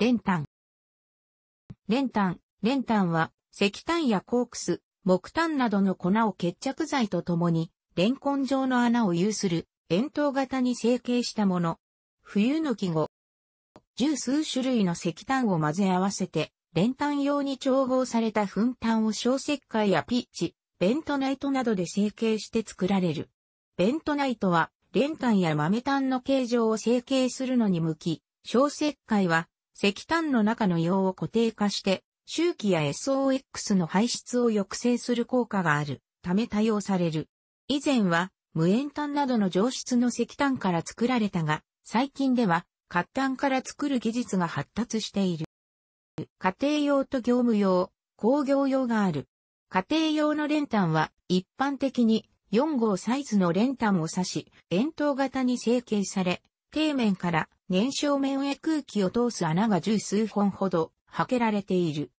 練炭。練炭、練炭は石炭やコークス、木炭などの粉を決着剤とともに、レンコン状の穴を有する円筒型に成形したもの。冬の季語。十数種類の石炭を混ぜ合わせて、練炭用に調合された粉炭を小石灰やピッチ、ベントナイトなどで成形して作られる。ベントナイトは、練炭や豆炭の形状を成形するのに向き、小石灰は石炭の中の用を固定化して、周期や SOX の排出を抑制する効果があるため多用される。以前は無塩炭などの上質の石炭から作られたが、最近では活炭から作る技術が発達している。家庭用と業務用、工業用がある。家庭用の練炭は一般的に4号サイズの練炭を指し、円筒型に成形され、底面から燃焼面へ空気を通す穴が十数本ほど、はけられている。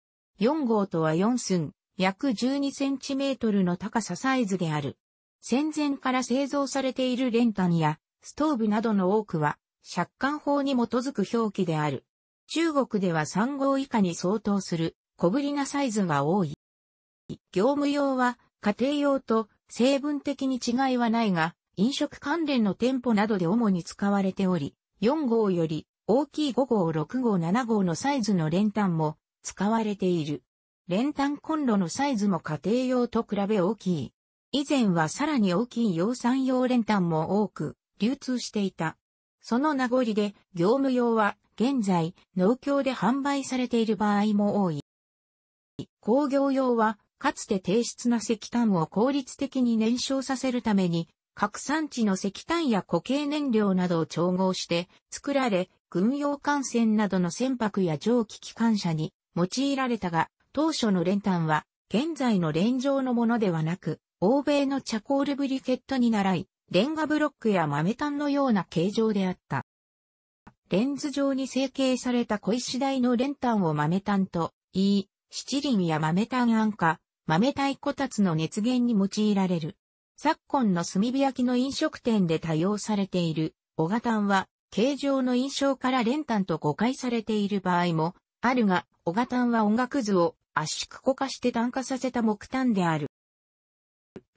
4号とは4寸、約12センチメートルの高さサイズである。戦前から製造されている練炭や、ストーブなどの多くは、借款法に基づく表記である。中国では3号以下に相当する小ぶりなサイズが多い。業務用は家庭用と成分的に違いはないが、飲食関連の店舗などで主に使われており、4号より大きい5号、6号、7号のサイズの練炭も使われている。練炭コンロのサイズも家庭用と比べ大きい。以前はさらに大きい養蚕用練炭も多く流通していた。その名残で業務用は現在農協で販売されている場合も多い。工業用はかつて低質な石炭を効率的に燃焼させるために各産地の石炭や固形燃料などを調合して作られ、軍用艦船などの船舶や蒸気機関車に用いられたが、当初の練炭は現在の連状のものではなく、欧米のチャコールブリケットに習い、レンガブロックや豆炭のような形状であった。レンズ状に成形された小石台の練炭を豆炭と言い、七輪や豆炭安価、豆太鼓達の熱源に用いられる。昨今の炭火焼きの飲食店で多用されている、小型タは、形状の印象から練炭と誤解されている場合も、あるが、小型タは音楽図を圧縮固化して炭化させた木炭である。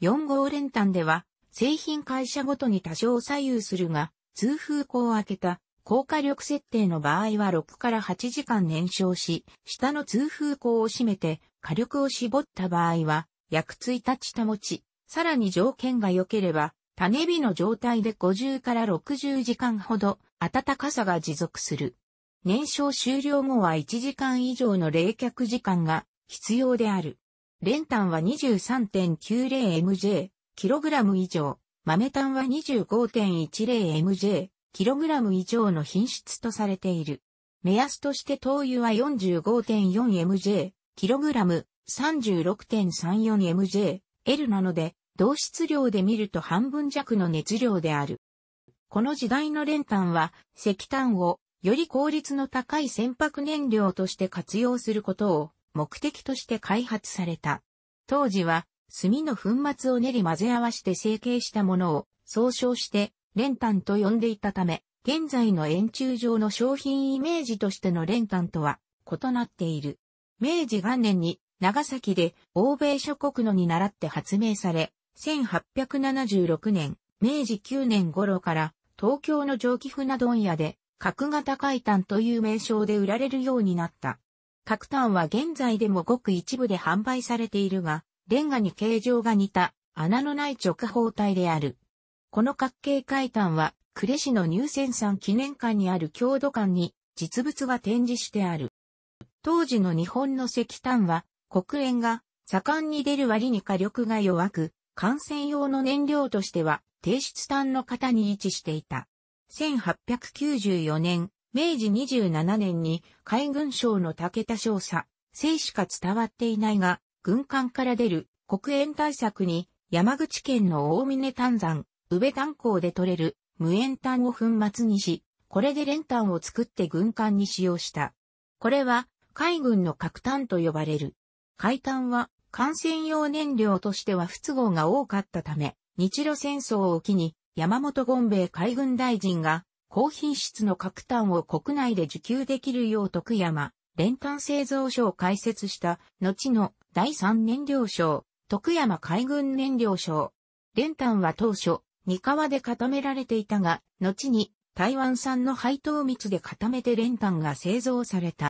4号練炭では、製品会社ごとに多少左右するが、通風口を開けた高火力設定の場合は6から8時間燃焼し、下の通風口を閉めて火力を絞った場合は、約1日保ち、さらに条件が良ければ、種火の状態で50から60時間ほど暖かさが持続する。燃焼終了後は1時間以上の冷却時間が必要である。練炭は 23.90mj、kg 以上、豆炭は 25.10mj、kg 以上の品質とされている。目安として灯油は 45.4mj、kg、36.34mj、L なので、同質量で見ると半分弱の熱量である。この時代の練炭は石炭をより効率の高い船舶燃料として活用することを目的として開発された。当時は炭の粉末を練り混ぜ合わせて成形したものを総称して練炭と呼んでいたため、現在の円柱状の商品イメージとしての練炭とは異なっている。明治元年に長崎で欧米諸国のに倣って発明され、1876年、明治9年頃から東京の蒸気船問屋で角型海炭という名称で売られるようになった。角炭は現在でもごく一部で販売されているが、レンガに形状が似た穴のない直方体である。この角形海炭は呉市の入選産記念館にある郷土館に実物が展示してある。当時の日本の石炭は黒煙が盛んに出る割に火力が弱く、感染用の燃料としては低質炭の型に位置していた。1894年、明治27年に海軍省の武田少佐、生しか伝わっていないが、軍艦から出る黒煙対策に山口県の大峰炭山、宇部炭鉱で取れる無塩炭を粉末にし、これで練炭を作って軍艦に使用した。これは海軍の核炭と呼ばれる。海炭は感染用燃料としては不都合が多かったため、日露戦争を機に山本権兵衛海軍大臣が高品質の核炭を国内で受給できるよう徳山、練炭製造所を開設した後の第三燃料省、徳山海軍燃料省。練炭は当初、三河で固められていたが、後に台湾産の配当蜜で固めて練炭が製造された。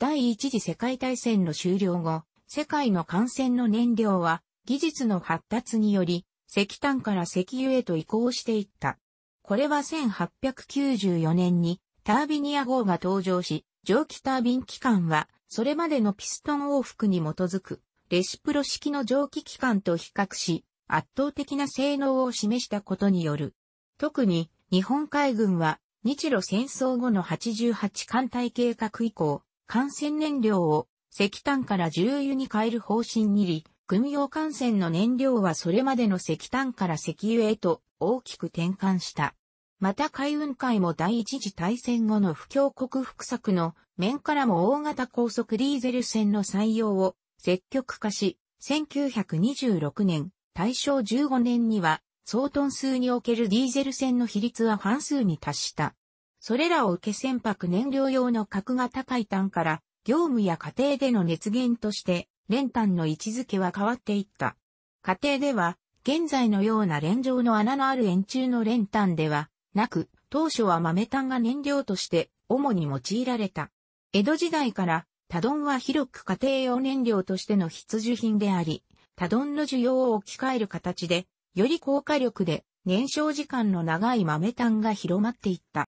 第一次世界大戦の終了後、世界の感染の燃料は技術の発達により石炭から石油へと移行していった。これは1894年にタービニア号が登場し、蒸気タービン機関はそれまでのピストン往復に基づくレシプロ式の蒸気機関と比較し、圧倒的な性能を示したことによる。特に日本海軍は日露戦争後の88艦隊計画以降、感染燃料を石炭から重油に変える方針にり、軍用艦船の燃料はそれまでの石炭から石油へと大きく転換した。また海運会も第一次大戦後の不況克服策の面からも大型高速ディーゼル船の採用を積極化し、1926年、大正15年には、総トン数におけるディーゼル船の比率は半数に達した。それらを受け船舶燃料用の格が高い炭から、業務や家庭での熱源として、練炭の位置づけは変わっていった。家庭では、現在のような連状の穴のある円柱の練炭では、なく、当初は豆炭が燃料として、主に用いられた。江戸時代から、多丼は広く家庭用燃料としての必需品であり、多丼の需要を置き換える形で、より高火力で、燃焼時間の長い豆炭が広まっていった。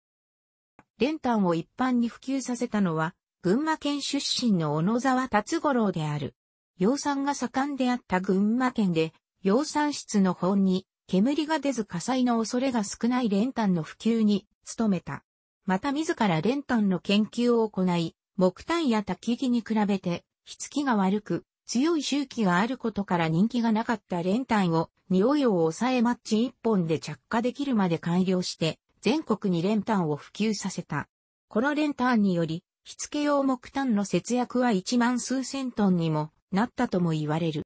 練炭を一般に普及させたのは、群馬県出身の小野沢達五郎である。養蚕が盛んであった群馬県で、養蚕室の本に、煙が出ず火災の恐れが少ない練炭の普及に努めた。また自ら練炭の研究を行い、木炭や焚き木に比べて、火付きが悪く、強い周期があることから人気がなかった練炭を、匂いを抑えマッチ一本で着火できるまで改良して、全国に練炭を普及させた。この練炭により、火付け用木炭の節約は1万数千トンにもなったとも言われる。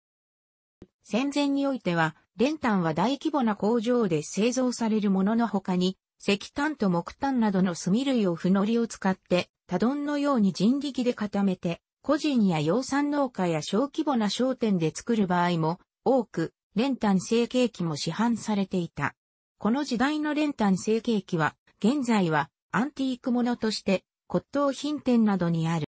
戦前においては、練炭は大規模な工場で製造されるものの他に、石炭と木炭などの炭類をふのりを使って、多丼のように人力で固めて、個人や養蚕農家や小規模な商店で作る場合も多く、練炭成形機も市販されていた。この時代の練炭成形機は、現在はアンティークものとして、骨董品店などにある。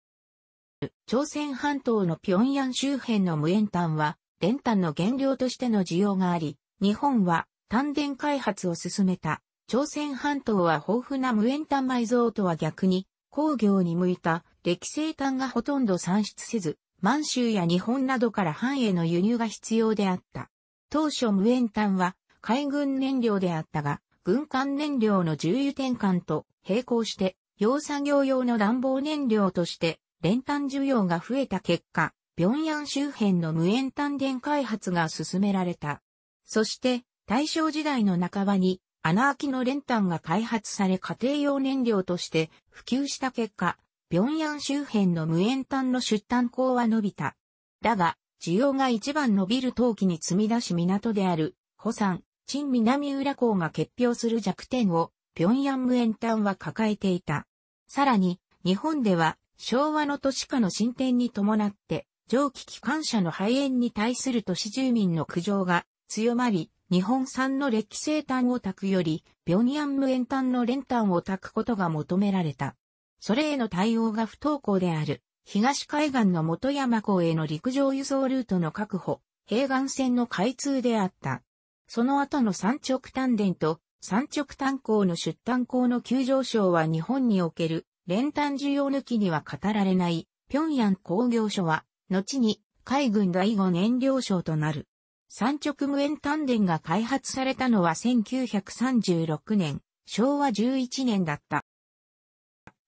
朝鮮半島の平壌周辺の無塩炭は、練炭の原料としての需要があり、日本は炭田開発を進めた。朝鮮半島は豊富な無塩炭埋蔵とは逆に、工業に向いた歴生炭がほとんど産出せず、満州や日本などから藩への輸入が必要であった。当初無塩炭は海軍燃料であったが、軍艦燃料の重油転換と並行して、洋作業用の暖房燃料として、練炭需要が増えた結果、平壌周辺の無塩炭電開発が進められた。そして、大正時代の半ばに、穴あきの練炭が開発され家庭用燃料として普及した結果、平壌周辺の無塩炭の出炭口は伸びた。だが、需要が一番伸びる陶器に積み出し港である、保山、陳南浦港が欠票する弱点を、平壌無縁端は抱えていた。さらに、日本では、昭和の都市化の進展に伴って、蒸気機関車の廃炎に対する都市住民の苦情が強まり、日本産の歴史生炭を炊くより、平壌無縁炭の練炭を炊くことが求められた。それへの対応が不登校である、東海岸の元山港への陸上輸送ルートの確保、平岸線の開通であった。その後の三直丹田と三直丹鉱の出丹鉱の急上昇は日本における練丹需要抜きには語られない、平壌工業所は、後に海軍第五燃料省となる。三直無縁丹田が開発されたのは1936年、昭和11年だった。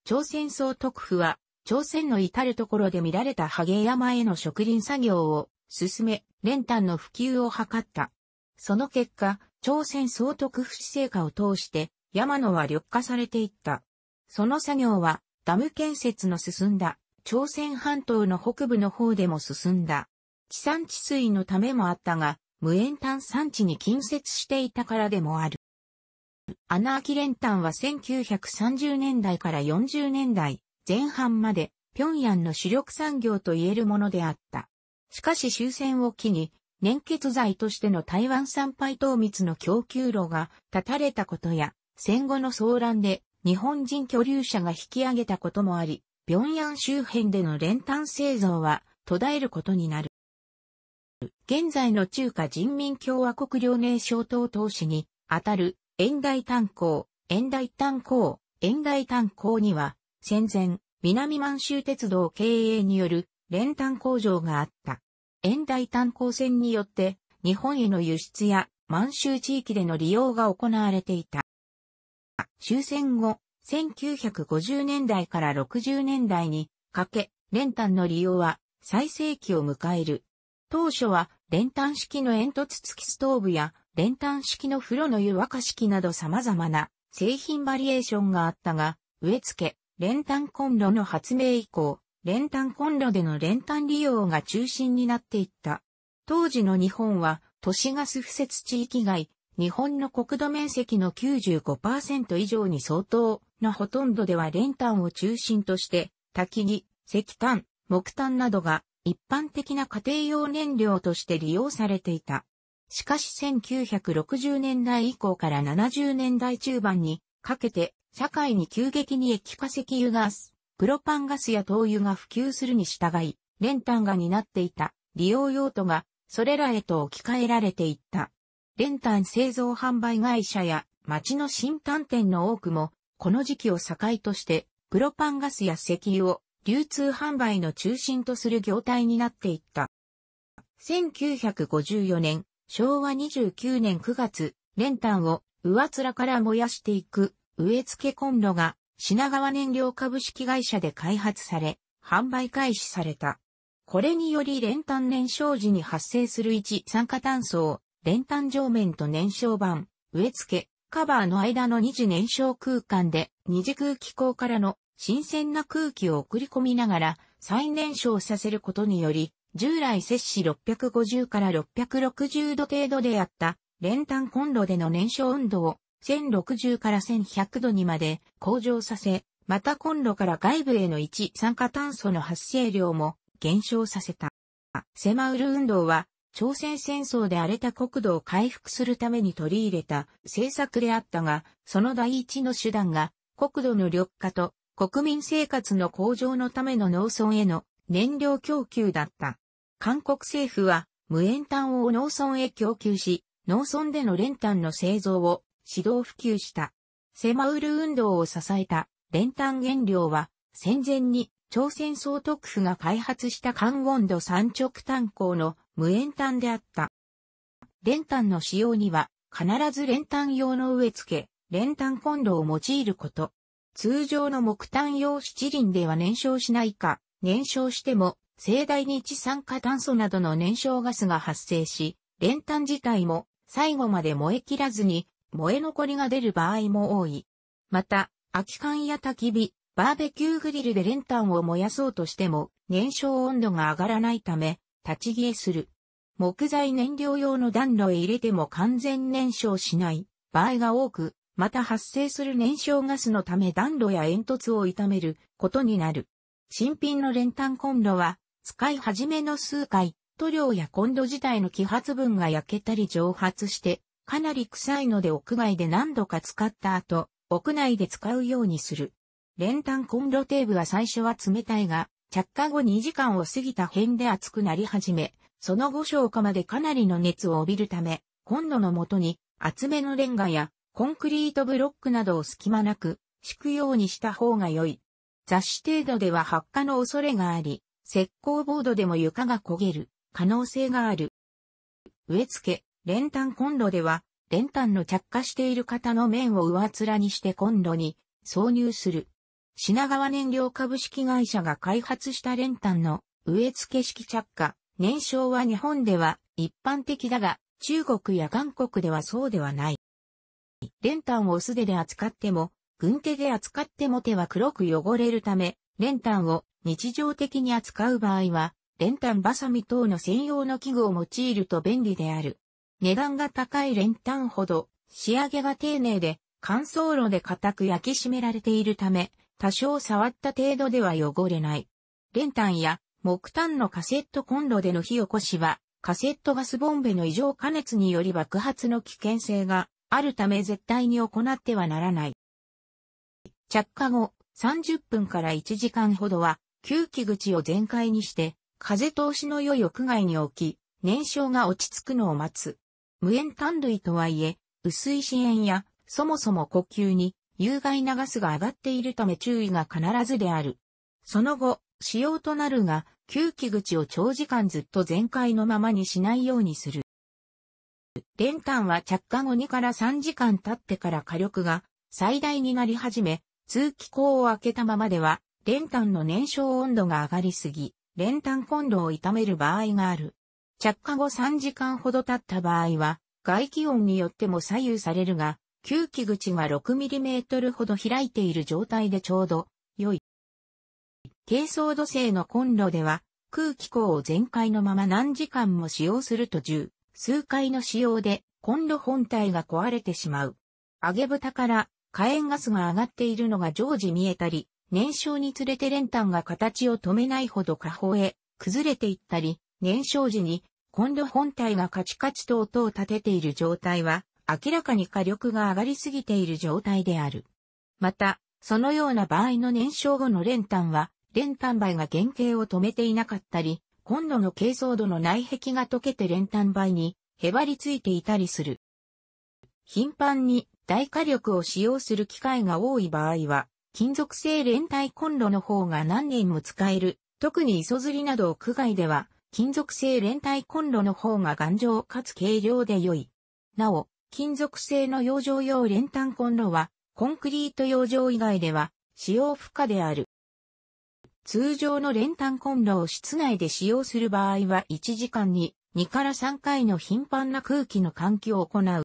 朝鮮総督府は、朝鮮の至るところで見られたハゲ山への植林作業を進め、練炭の普及を図った。その結果、朝鮮総督府市政下を通して、山野は緑化されていった。その作業は、ダム建設の進んだ、朝鮮半島の北部の方でも進んだ。地産地水のためもあったが、無塩炭産地に近接していたからでもある。アナーキレンタンは1930年代から40年代前半まで、平壌の主力産業と言えるものであった。しかし終戦を機に、粘結剤としての台湾産配糖蜜の供給路が断たれたことや、戦後の騒乱で日本人居留者が引き上げたこともあり、平壌周辺での練炭製造は途絶えることになる。現在の中華人民共和国領内小島投資にあたる遠大炭鉱、遠大炭鉱、遠大炭鉱には戦前南満州鉄道経営による連炭工場があった。遠大炭鉱船によって日本への輸出や満州地域での利用が行われていた。終戦後、1950年代から60年代にかけ、練炭の利用は最盛期を迎える。当初は、練炭式の煙突付きストーブや、練炭式の風呂の湯沸かし器など様々な製品バリエーションがあったが、植え付け、練炭コンロの発明以降、練炭コンロでの練炭利用が中心になっていった。当時の日本は都市ガス敷設地域外、日本の国土面積の95%以上に相当のほとんどでは練炭を中心として、焚き木、石炭、木炭などが一般的な家庭用燃料として利用されていた。しかし1960年代以降から70年代中盤にかけて社会に急激に液化石油ガス、プロパンガスや灯油が普及するに従い、練炭が担っていた利用用途がそれらへと置き換えられていった。練炭製造販売会社や町の新炭店の多くも、この時期を境として、プロパンガスや石油を流通販売の中心とする業態になっていった。1954年、昭和29年9月、練炭を上面から燃やしていく植え付けコンロが品川燃料株式会社で開発され、販売開始された。これにより練炭燃焼時に発生する一酸化炭素を、練炭上面と燃焼板、植え付け、カバーの間の二次燃焼空間で二次空気口からの新鮮な空気を送り込みながら再燃焼させることにより、従来摂氏650から660度程度であった練炭コンロでの燃焼温度を1060から1100度にまで向上させ、またコンロから外部への一酸化炭素の発生量も減少させた。セマウル運動は、朝鮮戦争で荒れた国土を回復するために取り入れた政策であったが、その第一の手段が、国土の緑化と国民生活の向上のための農村への燃料供給だった。韓国政府は、無塩炭を農村へ供給し、農村での練炭の製造を指導普及した。セマウル運動を支えた練炭原料は戦前に朝鮮総督府が開発した関温度三直炭鉱の無塩炭であった。練炭の使用には必ず練炭用の植え付け、練炭コンロを用いること。通常の木炭用七輪では燃焼しないか、燃焼しても盛大に一酸化炭素などの燃焼ガスが発生し、練炭自体も最後まで燃え切らずに燃え残りが出る場合も多い。また、空き缶や焚き火、バーベキューグリルで練炭を燃やそうとしても、燃焼温度が上がらないため、立ち消えする。木材燃料用の暖炉へ入れても完全燃焼しない場合が多く、また発生する燃焼ガスのため暖炉や煙突を傷めることになる。新品の練炭コンロは、使い始めの数回、塗料やコンロ自体の揮発分が焼けたり蒸発して、かなり臭いので屋外で何度か使った後、屋内で使うようにする。練炭コンロテーブは最初は冷たいが、着火後2時間を過ぎた辺で熱くなり始め、その後消化までかなりの熱を帯びるため、コンロの元に厚めのレンガやコンクリートブロックなどを隙間なく敷くようにした方が良い。雑誌程度では発火の恐れがあり、石膏ボードでも床が焦げる可能性がある。植え付け、練炭コンロでは、練炭の着火している方の面を上面にしてコンロに挿入する。品川燃料株式会社が開発した練炭の植え付け式着火、燃焼は日本では一般的だが、中国や韓国ではそうではない。練炭を素手で扱っても、軍手で扱っても手は黒く汚れるため、練炭を日常的に扱う場合は、練炭バサミ等の専用の器具を用いると便利である。値段が高い練炭ほど仕上げが丁寧で乾燥炉で固く焼き締められているため、多少触った程度では汚れない。練炭や木炭のカセットコンロでの火起こしは、カセットガスボンベの異常加熱により爆発の危険性があるため絶対に行ってはならない。着火後、30分から1時間ほどは、吸気口を全開にして、風通しの良い屋外に置き、燃焼が落ち着くのを待つ。無塩炭類とはいえ、薄い支援や、そもそも呼吸に、有害なガスが上がっているため注意が必ずである。その後、使用となるが、吸気口を長時間ずっと全開のままにしないようにする。練炭は着火後2から3時間経ってから火力が最大になり始め、通気口を開けたままでは、練炭の燃焼温度が上がりすぎ、練炭コンロを傷める場合がある。着火後3時間ほど経った場合は、外気温によっても左右されるが、吸気口が 6mm ほど開いている状態でちょうど良い。低層土製のコンロでは、空気口を全開のまま何時間も使用すると10、数回の使用でコンロ本体が壊れてしまう。揚げ蓋から火炎ガスが上がっているのが常時見えたり、燃焼につれて練炭が形を止めないほど下方へ崩れていったり、燃焼時にコンロ本体がカチカチと音を立てている状態は、明らかに火力が上がりすぎている状態である。また、そのような場合の燃焼後の練炭は、練炭灰が原型を止めていなかったり、コンロの珪藻土の内壁が溶けて練炭灰にへばりついていたりする。頻繁に大火力を使用する機会が多い場合は、金属製連帯コンロの方が何年も使える、特に磯釣りなど屋外では、金属製連帯コンロの方が頑丈かつ軽量で良い。なお、金属製の養生用連単コンロは、コンクリート養生以外では、使用不可である。通常の連単コンロを室内で使用する場合は1時間に2から3回の頻繁な空気の換気を行う。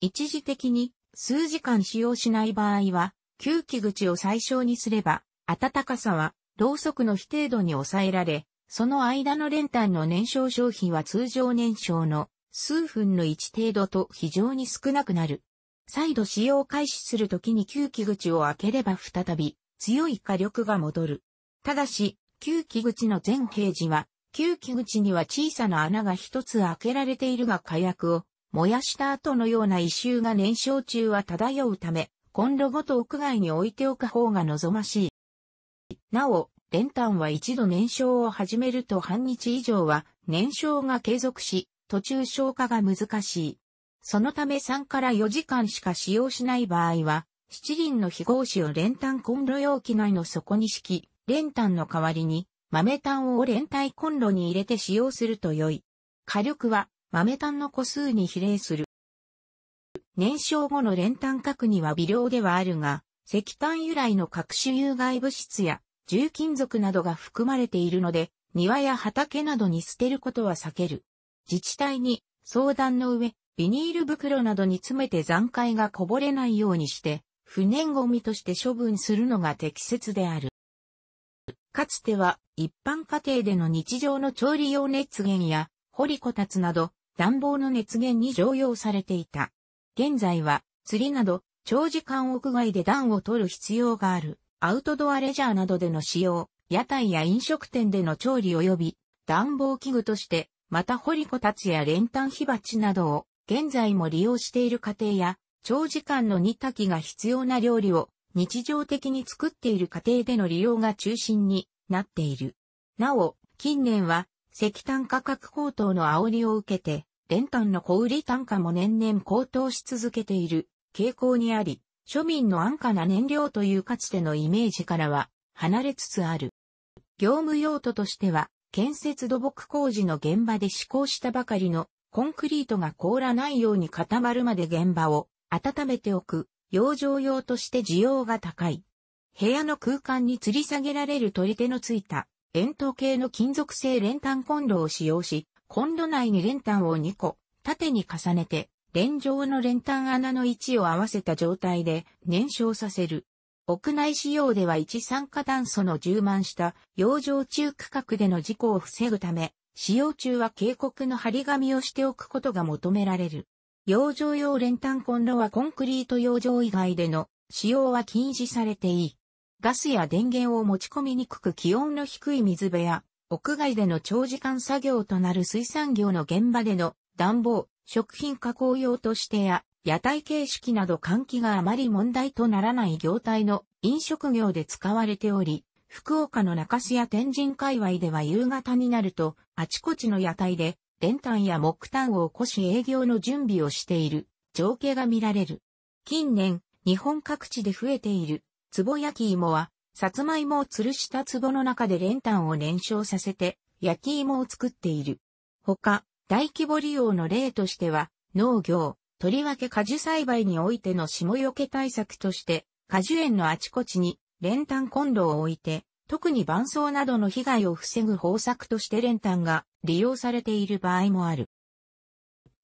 一時的に数時間使用しない場合は、吸気口を最小にすれば、暖かさはろうそくの非程度に抑えられ、その間の練炭の燃焼消費は通常燃焼の数分の1程度と非常に少なくなる。再度使用開始するときに吸気口を開ければ再び強い火力が戻る。ただし、吸気口の全平時は、吸気口には小さな穴が一つ開けられているが火薬を燃やした後のような異臭が燃焼中は漂うため、コンロごと屋外に置いておく方が望ましい。なお、練炭は一度燃焼を始めると半日以上は燃焼が継続し、途中消化が難しい。そのため3から4時間しか使用しない場合は、七輪の非合紙を練炭コンロ容器内の底に敷き、練炭の代わりに豆炭を連帯コンロに入れて使用すると良い。火力は豆炭の個数に比例する。燃焼後の練炭核には微量ではあるが、石炭由来の各種有害物質や重金属などが含まれているので、庭や畑などに捨てることは避ける。自治体に相談の上、ビニール袋などに詰めて残骸がこぼれないようにして、不燃ゴミとして処分するのが適切である。かつては一般家庭での日常の調理用熱源や掘りこたつなど暖房の熱源に常用されていた。現在は釣りなど長時間屋外で暖を取る必要があるアウトドアレジャーなどでの使用、屋台や飲食店での調理及び暖房器具として、また掘りこたつや練炭火鉢などを現在も利用している家庭や長時間の煮炊きが必要な料理を日常的に作っている家庭での利用が中心になっている。なお、近年は石炭価格高騰の煽りを受けて、練炭の小売単価も年々高騰し続けている傾向にあり、庶民の安価な燃料というかつてのイメージからは離れつつある。業務用途としては、建設土木工事の現場で施行したばかりのコンクリートが凍らないように固まるまで現場を温めておく、養生用として需要が高い。部屋の空間に吊り下げられる取り手のついた円筒形の金属製練炭コンロを使用し、コンロ内に練炭を2個、縦に重ねて連状の練炭穴の位置を合わせた状態で燃焼させる。屋内使用では一酸化炭素の充満した養生中区画での事故を防ぐため、使用中は警告の張り紙をしておくことが求められる。養生用練炭コンロはコンクリート養生以外での使用は禁止されていい。ガスや電源を持ち込みにくく気温の低い水辺や屋外での長時間作業となる水産業の現場での暖房、食品加工用としてや、屋台形式など換気があまり問題とならない業態の飲食業で使われており、福岡の中洲や天神界隈では夕方になると、あちこちの屋台で、練炭や木炭を起こし営業の準備をしている、情景が見られる。近年、日本各地で増えている、壺焼き芋は、さつまいもを吊るした壺の中で練炭を燃焼させて、焼き芋を作っている。他、大規模利用の例としては、農業、とりわけ果樹栽培においての霜よけ対策として、果樹園のあちこちに練炭コンロを置いて、特に伴走などの被害を防ぐ方策として練炭が利用されている場合もある。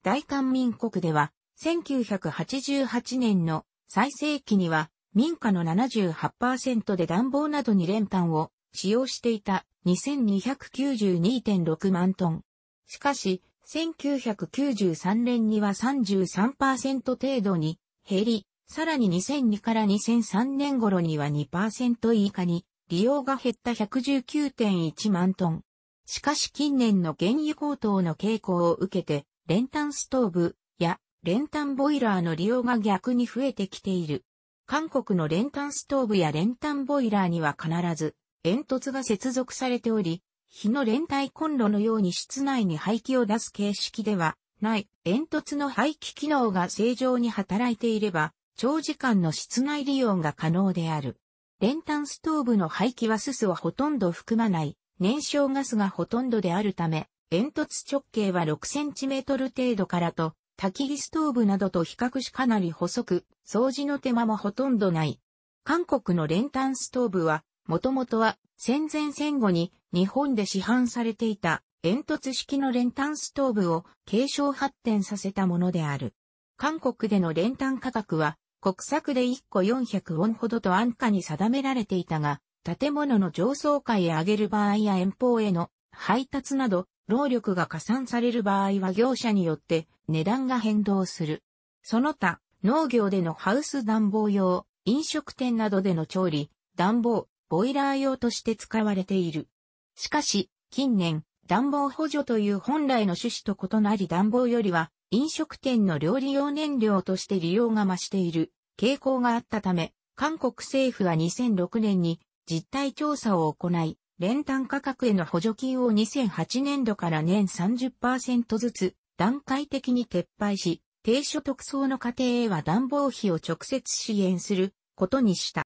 大韓民国では、1988年の最盛期には、民家の78%で暖房などに練炭を使用していた2292.6万トン。しかし、1993年には33%程度に減り、さらに2002から2003年頃には2%以下に利用が減った119.1万トン。しかし近年の原油高騰の傾向を受けて、練炭ストーブや練炭ボイラーの利用が逆に増えてきている。韓国の練炭ストーブや練炭ボイラーには必ず煙突が接続されており、火の連帯コンロのように室内に排気を出す形式ではない、煙突の排気機能が正常に働いていれば、長時間の室内利用が可能である。練炭ストーブの排気はすすをほとんど含まない、燃焼ガスがほとんどであるため、煙突直径は6センチメートル程度からと、焚き火ストーブなどと比較しかなり細く、掃除の手間もほとんどない。韓国の練炭ストーブは、もともとは戦前戦後に日本で市販されていた煙突式の練炭ストーブを継承発展させたものである。韓国での練炭価格は国策で1個400ウォンほどと安価に定められていたが、建物の上層階へ上げる場合や遠方への配達など、労力が加算される場合は業者によって値段が変動する。その他、農業でのハウス暖房用、飲食店などでの調理、暖房、ボイラー用として使われている。しかし、近年、暖房補助という本来の趣旨と異なり暖房よりは飲食店の料理用燃料として利用が増している傾向があったため、韓国政府は2006年に実態調査を行い、連単価格への補助金を2008年度から年30%ずつ段階的に撤廃し、低所得層の家庭へは暖房費を直接支援することにした。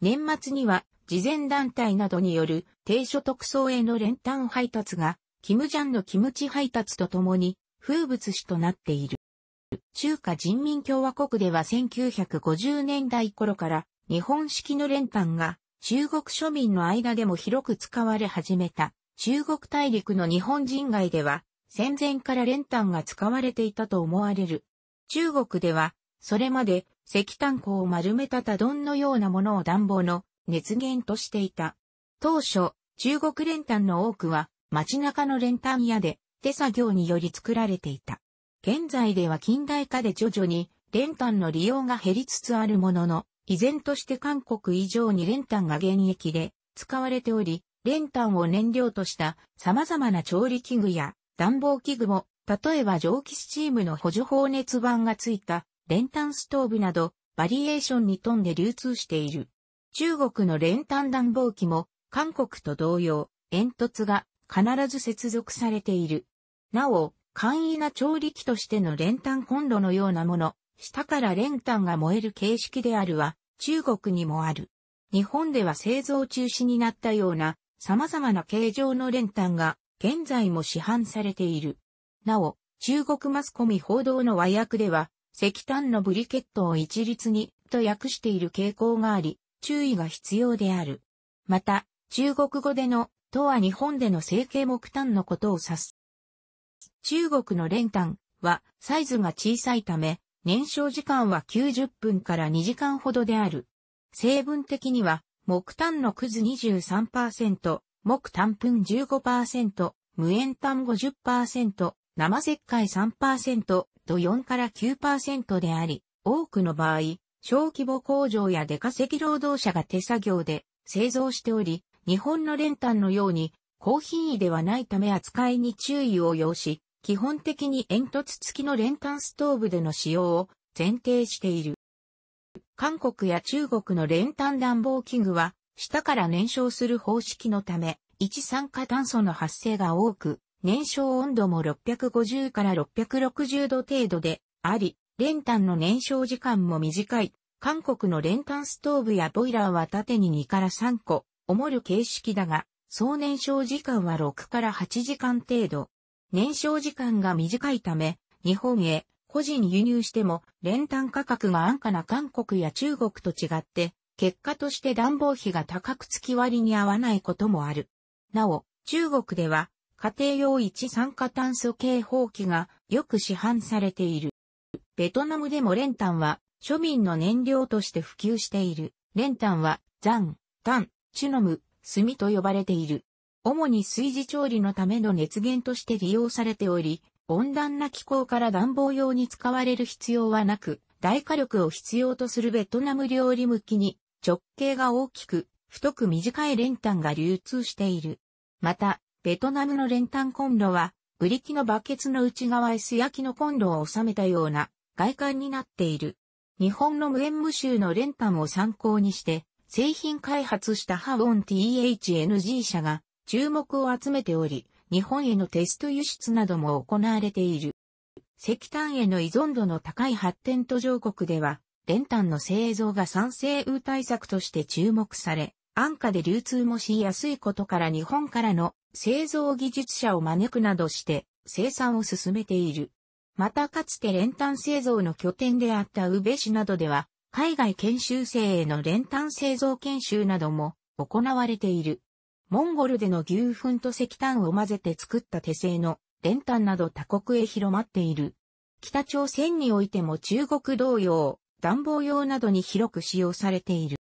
年末には慈善団体などによる低所得層への練炭配達が、キムジャンのキムチ配達とともに風物詩となっている。中華人民共和国では1950年代頃から日本式の練炭が中国庶民の間でも広く使われ始めた。中国大陸の日本人街では戦前から練炭が使われていたと思われる。中国ではそれまで石炭鉱を丸めたた丼のようなものを暖房の熱源としていた。当初、中国練炭の多くは街中の練炭屋で手作業により作られていた。現在では近代化で徐々に練炭の利用が減りつつあるものの、依然として韓国以上に練炭が現役で使われており、練炭を燃料とした様々な調理器具や暖房器具も、例えば蒸気スチームの補助放熱板がついた練炭ストーブなどバリエーションに富んで流通している。中国の練炭暖房機も、韓国と同様、煙突が必ず接続されている。なお、簡易な調理器としての練炭コンロのようなもの、下から練炭が燃える形式であるは、中国にもある。日本では製造中止になったような、様々な形状の練炭が、現在も市販されている。なお、中国マスコミ報道の和訳では、石炭のブリケットを一律に、と訳している傾向があり、注意が必要である。また、中国語での、とは日本での成形木炭のことを指す。中国の練炭はサイズが小さいため、燃焼時間は90分から2時間ほどである。成分的には、木炭のくず23%、木炭粉15%、無塩炭50%、生石灰3%と4から9%であり、多くの場合、小規模工場や出稼ぎ労働者が手作業で製造しており、日本の練炭のように高品位ではないため扱いに注意を要し、基本的に煙突付きの練炭ストーブでの使用を前提している。韓国や中国の練炭暖房器具は、下から燃焼する方式のため、一酸化炭素の発生が多く、燃焼温度も650から660度程度であり、練炭の燃焼時間も短い。韓国の練炭ストーブやボイラーは縦に2から3個、重る形式だが、総燃焼時間は6から8時間程度。燃焼時間が短いため、日本へ個人輸入しても、練炭価格が安価な韓国や中国と違って、結果として暖房費が高く月割に合わないこともある。なお、中国では、家庭用一酸化炭素警報器がよく市販されている。ベトナムでも練炭は庶民の燃料として普及している。練炭は、ザン、タン、チュノム、炭と呼ばれている。主に炊事調理のための熱源として利用されており、温暖な気候から暖房用に使われる必要はなく、大火力を必要とするベトナム料理向きに直径が大きく、太く短い練炭が流通している。また、ベトナムの練炭コンロは、ブリキのバケツの内側へ素焼きのコンロを収めたような外観になっている。日本の無縁無臭の練炭を参考にして、製品開発したハウオン THNG 社が注目を集めており、日本へのテスト輸出なども行われている。石炭への依存度の高い発展途上国では、練炭の製造が酸性雨対策として注目され、安価で流通もしやすいことから日本からの製造技術者を招くなどして生産を進めている。またかつて練炭製造の拠点であった宇部市などでは、海外研修生への練炭製造研修なども行われている。モンゴルでの牛糞と石炭を混ぜて作った手製の練炭など他国へ広まっている。北朝鮮においても中国同様、暖房用などに広く使用されている。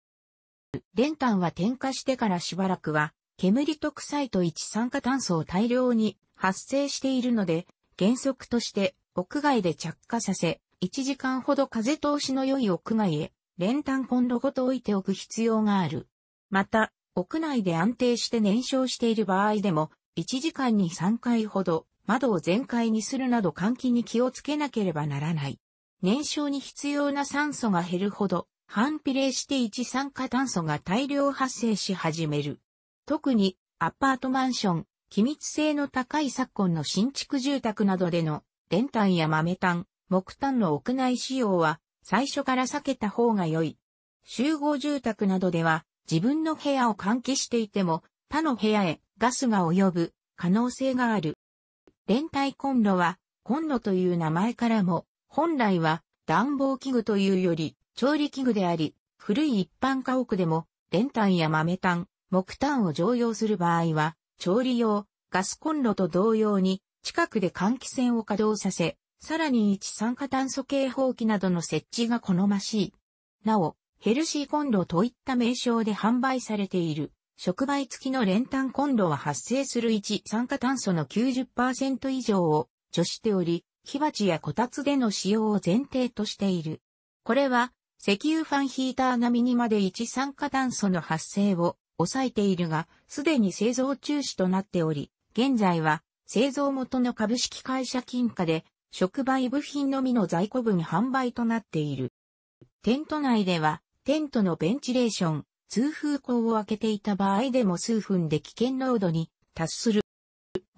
練炭は点火してからしばらくは、煙と臭いと一酸化炭素を大量に発生しているので、原則として屋外で着火させ、1時間ほど風通しの良い屋外へ、練炭コンロごと置いておく必要がある。また、屋内で安定して燃焼している場合でも、1時間に3回ほど窓を全開にするなど換気に気をつけなければならない。燃焼に必要な酸素が減るほど、反比例して一酸化炭素が大量発生し始める。特に、アパートマンション、気密性の高い昨今の新築住宅などでの電炭や豆炭、木炭の屋内使用は最初から避けた方が良い。集合住宅などでは自分の部屋を換気していても他の部屋へガスが及ぶ可能性がある。電帯コンロはコンロという名前からも本来は暖房器具というより調理器具であり古い一般家屋でも電炭や豆炭、木炭を常用する場合は調理用ガスコンロと同様に近くで換気扇を稼働させ、さらに一酸化炭素警報器などの設置が好ましい。なお、ヘルシーコンロといった名称で販売されている、触媒付きの練炭コンロは発生する一酸化炭素の90%以上を除しており、火鉢やこたつでの使用を前提としている。これは、石油ファンヒーター並みにまで一酸化炭素の発生を抑えているが、すでに製造中止となっており、現在は製造元の株式会社金貨で、触媒部品のみの在庫分販売となっている。テント内では、テントのベンチレーション、通風口を開けていた場合でも数分で危険濃度に達する。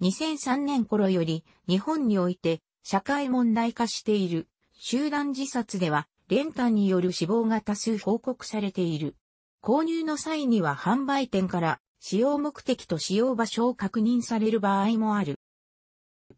2003年頃より日本において社会問題化している集団自殺では練炭による死亡が多数報告されている。購入の際には販売店から使用目的と使用場所を確認される場合もある。